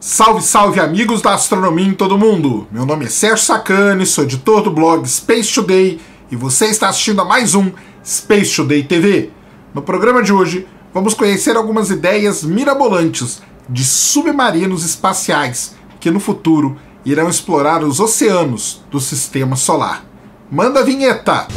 Salve, salve amigos da astronomia em todo mundo! Meu nome é Sérgio Sacani, sou editor do blog Space Today e você está assistindo a mais um Space Today TV. No programa de hoje, vamos conhecer algumas ideias mirabolantes de submarinos espaciais que no futuro irão explorar os oceanos do sistema solar. Manda a vinheta!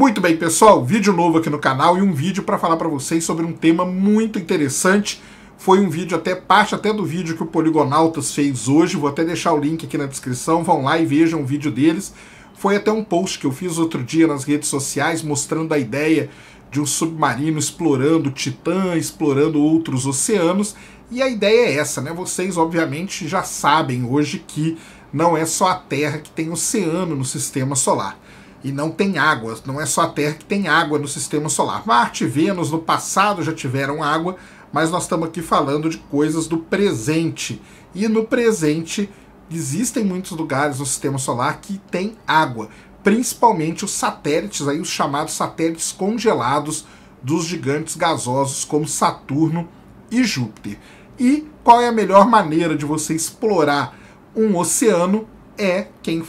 Muito bem, pessoal, vídeo novo aqui no canal e um vídeo para falar para vocês sobre um tema muito interessante. Foi um vídeo até parte até do vídeo que o Poligonautas fez hoje, vou até deixar o link aqui na descrição, vão lá e vejam o vídeo deles. Foi até um post que eu fiz outro dia nas redes sociais mostrando a ideia de um submarino explorando Titã, explorando outros oceanos. E a ideia é essa, né? Vocês obviamente já sabem hoje que não é só a Terra que tem oceano no sistema solar e não tem água. Não é só a Terra que tem água no sistema solar. Marte e Vênus no passado já tiveram água, mas nós estamos aqui falando de coisas do presente. E no presente existem muitos lugares no sistema solar que tem água, principalmente os satélites, aí os chamados satélites congelados dos gigantes gasosos como Saturno e Júpiter. E qual é a melhor maneira de você explorar um oceano é quem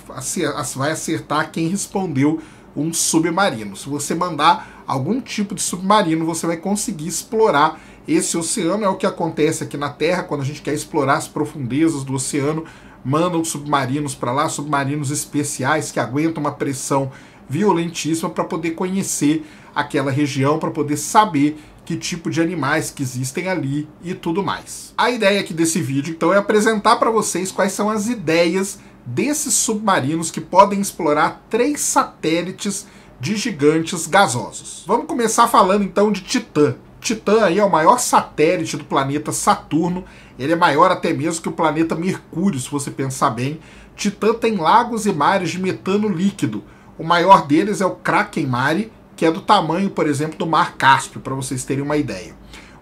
vai acertar quem respondeu um submarino. Se você mandar algum tipo de submarino, você vai conseguir explorar esse oceano. É o que acontece aqui na Terra quando a gente quer explorar as profundezas do oceano. Mandam submarinos para lá, submarinos especiais que aguentam uma pressão violentíssima para poder conhecer aquela região, para poder saber que tipo de animais que existem ali e tudo mais. A ideia aqui desse vídeo, então, é apresentar para vocês quais são as ideias desses submarinos que podem explorar três satélites de gigantes gasosos. Vamos começar falando então de Titã. Titã aí é o maior satélite do planeta Saturno. Ele é maior até mesmo que o planeta Mercúrio, se você pensar bem. Titã tem lagos e mares de metano líquido. O maior deles é o Kraken Mare, que é do tamanho, por exemplo, do Mar Cáspio, para vocês terem uma ideia.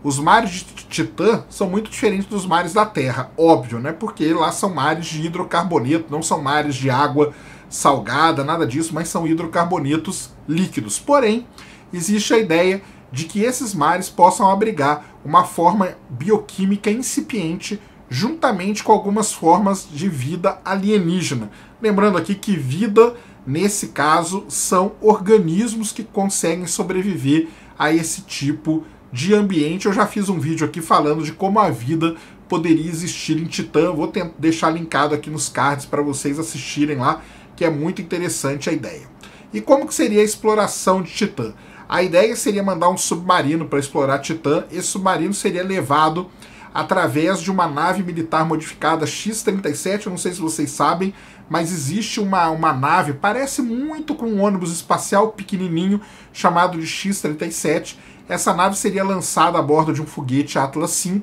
Os mares de Titã são muito diferentes dos mares da Terra, óbvio, né? Porque lá são mares de hidrocarboneto, não são mares de água salgada, nada disso, mas são hidrocarbonetos líquidos. Porém, existe a ideia de que esses mares possam abrigar uma forma bioquímica incipiente juntamente com algumas formas de vida alienígena. Lembrando aqui que vida nesse caso, são organismos que conseguem sobreviver a esse tipo de ambiente. Eu já fiz um vídeo aqui falando de como a vida poderia existir em Titã. Vou deixar linkado aqui nos cards para vocês assistirem lá, que é muito interessante a ideia. E como que seria a exploração de Titã? A ideia seria mandar um submarino para explorar Titã. Esse submarino seria levado através de uma nave militar modificada X-37. Eu não sei se vocês sabem, mas existe uma, uma nave, parece muito com um ônibus espacial pequenininho chamado de X-37. Essa nave seria lançada a bordo de um foguete Atlas V.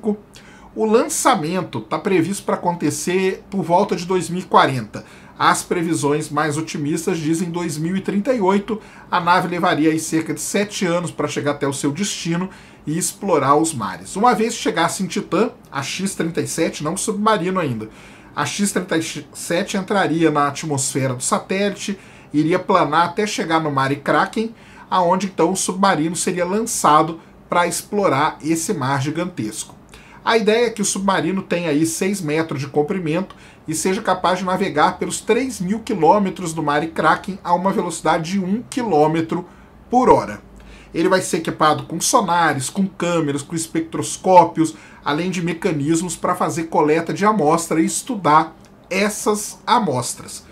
O lançamento está previsto para acontecer por volta de 2040. As previsões mais otimistas dizem 2038. A nave levaria aí cerca de 7 anos para chegar até o seu destino e explorar os mares. Uma vez chegasse em Titã, a X-37, não submarino ainda, a X-37 entraria na atmosfera do satélite, iria planar até chegar no mar Kraken, aonde então o submarino seria lançado para explorar esse mar gigantesco. A ideia é que o submarino tenha aí 6 metros de comprimento e seja capaz de navegar pelos 3 mil quilômetros do mar Kraken a uma velocidade de 1 quilômetro por hora. Ele vai ser equipado com sonares, com câmeras, com espectroscópios, além de mecanismos para fazer coleta de amostra e estudar essas amostras.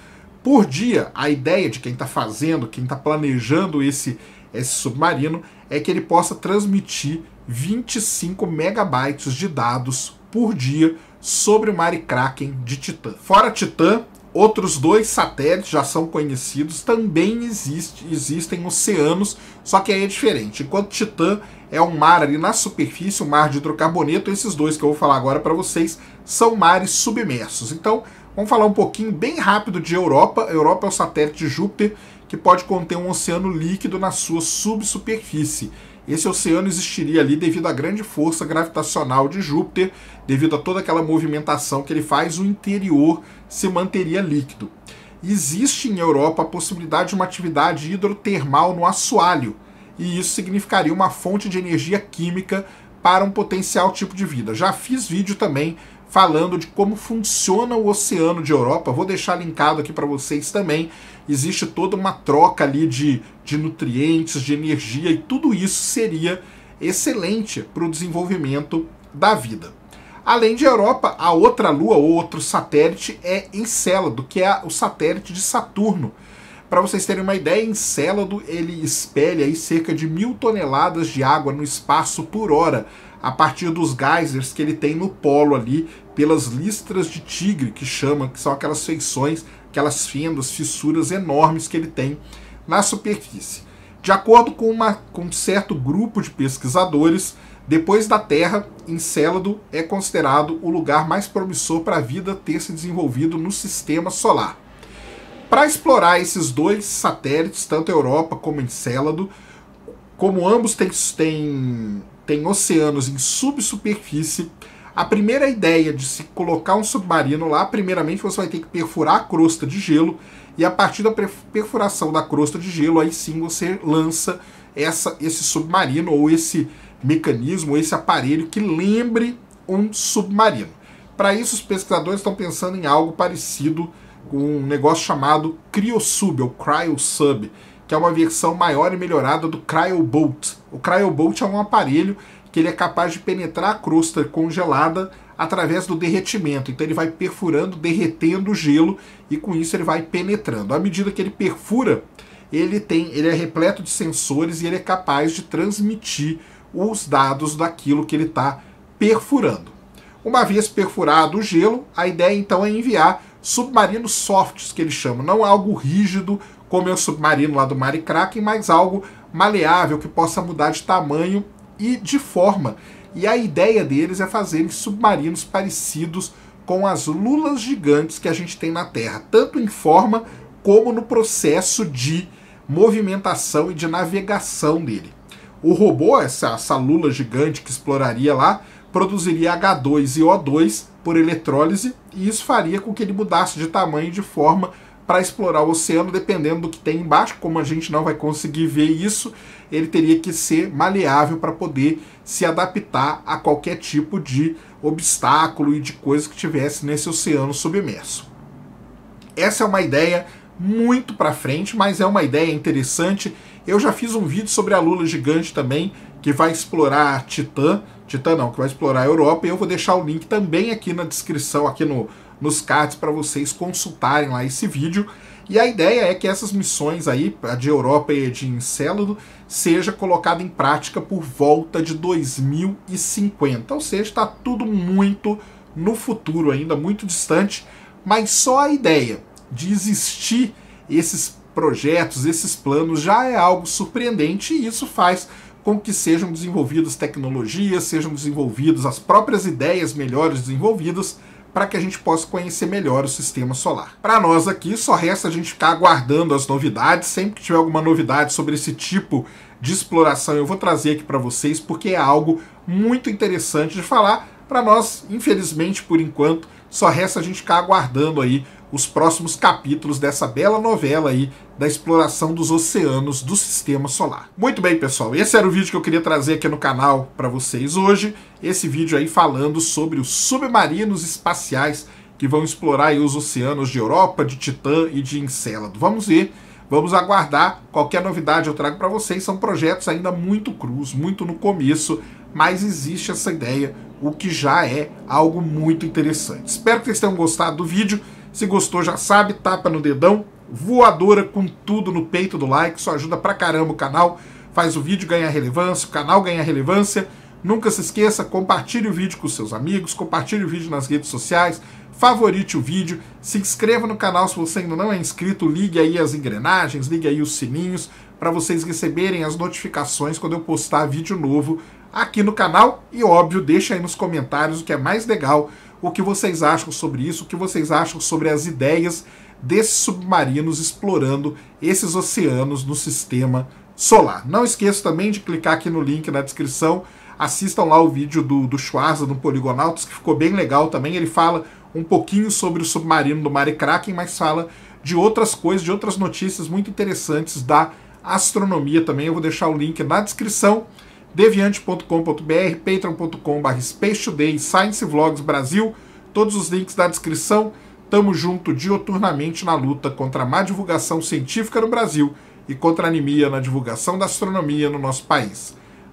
Por dia, a ideia de quem está fazendo, quem está planejando esse, esse submarino, é que ele possa transmitir 25 megabytes de dados por dia sobre o Mare Kraken de Titã. Fora Titã, Outros dois satélites já são conhecidos, também existe, existem oceanos, só que aí é diferente. Enquanto Titã é um mar ali na superfície, um mar de hidrocarboneto, esses dois que eu vou falar agora para vocês são mares submersos. Então, vamos falar um pouquinho bem rápido de Europa. Europa é o satélite de Júpiter que pode conter um oceano líquido na sua subsuperfície. Esse oceano existiria ali devido à grande força gravitacional de Júpiter, devido a toda aquela movimentação que ele faz, o interior se manteria líquido. Existe em Europa a possibilidade de uma atividade hidrotermal no assoalho, e isso significaria uma fonte de energia química para um potencial tipo de vida. Já fiz vídeo também falando de como funciona o oceano de Europa, vou deixar linkado aqui para vocês também existe toda uma troca ali de, de nutrientes, de energia, e tudo isso seria excelente para o desenvolvimento da vida. Além de Europa, a outra lua ou outro satélite é Encélado, que é o satélite de Saturno. Para vocês terem uma ideia, Encélado ele espelha aí cerca de mil toneladas de água no espaço por hora, a partir dos geysers que ele tem no polo ali, pelas listras de tigre, que chama, que são aquelas feições aquelas fendas, fissuras enormes que ele tem na superfície. De acordo com, uma, com um certo grupo de pesquisadores, depois da Terra, Encélado é considerado o lugar mais promissor para a vida ter se desenvolvido no sistema solar. Para explorar esses dois satélites, tanto Europa como Encélado, como ambos têm, têm, têm oceanos em subsuperfície, a primeira ideia de se colocar um submarino lá, primeiramente você vai ter que perfurar a crosta de gelo, e a partir da perfuração da crosta de gelo, aí sim você lança essa, esse submarino ou esse mecanismo, ou esse aparelho que lembre um submarino. Para isso, os pesquisadores estão pensando em algo parecido com um negócio chamado CryoSub, ou CryoSub, que é uma versão maior e melhorada do CryoBolt. O CryoBolt é um aparelho que ele é capaz de penetrar a crosta congelada através do derretimento. Então ele vai perfurando, derretendo o gelo e com isso ele vai penetrando. À medida que ele perfura, ele tem, ele é repleto de sensores e ele é capaz de transmitir os dados daquilo que ele está perfurando. Uma vez perfurado o gelo, a ideia então é enviar submarinos softs, que ele chama, não algo rígido como é o submarino lá do Mare Kraken, mas algo maleável que possa mudar de tamanho e de forma. E a ideia deles é fazerem submarinos parecidos com as lulas gigantes que a gente tem na Terra, tanto em forma como no processo de movimentação e de navegação dele. O robô, essa, essa lula gigante que exploraria lá, produziria H2 e O2 por eletrólise, e isso faria com que ele mudasse de tamanho e de forma para explorar o oceano, dependendo do que tem embaixo, como a gente não vai conseguir ver isso, ele teria que ser maleável para poder se adaptar a qualquer tipo de obstáculo e de coisa que tivesse nesse oceano submerso. Essa é uma ideia muito para frente, mas é uma ideia interessante. Eu já fiz um vídeo sobre a Lula gigante também, que vai explorar Titã, Titã não, que vai explorar a Europa, e eu vou deixar o link também aqui na descrição, aqui no nos cards para vocês consultarem lá esse vídeo. E a ideia é que essas missões aí, a de Europa e a de Encélado, seja colocada em prática por volta de 2050. Ou seja, está tudo muito no futuro ainda, muito distante, mas só a ideia de existir esses projetos, esses planos, já é algo surpreendente e isso faz com que sejam desenvolvidas tecnologias, sejam desenvolvidas as próprias ideias melhores desenvolvidas para que a gente possa conhecer melhor o sistema solar. Para nós aqui, só resta a gente ficar aguardando as novidades. Sempre que tiver alguma novidade sobre esse tipo de exploração, eu vou trazer aqui para vocês, porque é algo muito interessante de falar. Para nós, infelizmente, por enquanto, só resta a gente ficar aguardando aí os próximos capítulos dessa bela novela aí da exploração dos oceanos do sistema solar. Muito bem, pessoal, esse era o vídeo que eu queria trazer aqui no canal para vocês hoje. Esse vídeo aí falando sobre os submarinos espaciais que vão explorar os oceanos de Europa, de Titã e de Encélado. Vamos ver Vamos aguardar. Qualquer novidade eu trago para vocês. São projetos ainda muito cruz, muito no começo, mas existe essa ideia, o que já é algo muito interessante. Espero que vocês tenham gostado do vídeo. Se gostou, já sabe, tapa no dedão, voadora com tudo no peito do like. Isso ajuda pra caramba o canal. Faz o vídeo ganhar relevância, o canal ganhar relevância. Nunca se esqueça, compartilhe o vídeo com seus amigos, compartilhe o vídeo nas redes sociais, favorite o vídeo, se inscreva no canal se você ainda não é inscrito, ligue aí as engrenagens, ligue aí os sininhos para vocês receberem as notificações quando eu postar vídeo novo aqui no canal e óbvio, deixa aí nos comentários o que é mais legal, o que vocês acham sobre isso, o que vocês acham sobre as ideias desses submarinos explorando esses oceanos no sistema solar. Não esqueça também de clicar aqui no link na descrição assistam lá o vídeo do, do Schwarza, do Poligonautos, que ficou bem legal também. Ele fala um pouquinho sobre o submarino do Mare Kraken, mas fala de outras coisas, de outras notícias muito interessantes da astronomia também. Eu vou deixar o link na descrição. deviante.com.br, patreon.com.br, Space Today, Science Vlogs Brasil, todos os links na descrição. Tamo junto dioturnamente na luta contra a má divulgação científica no Brasil e contra a anemia na divulgação da astronomia no nosso país.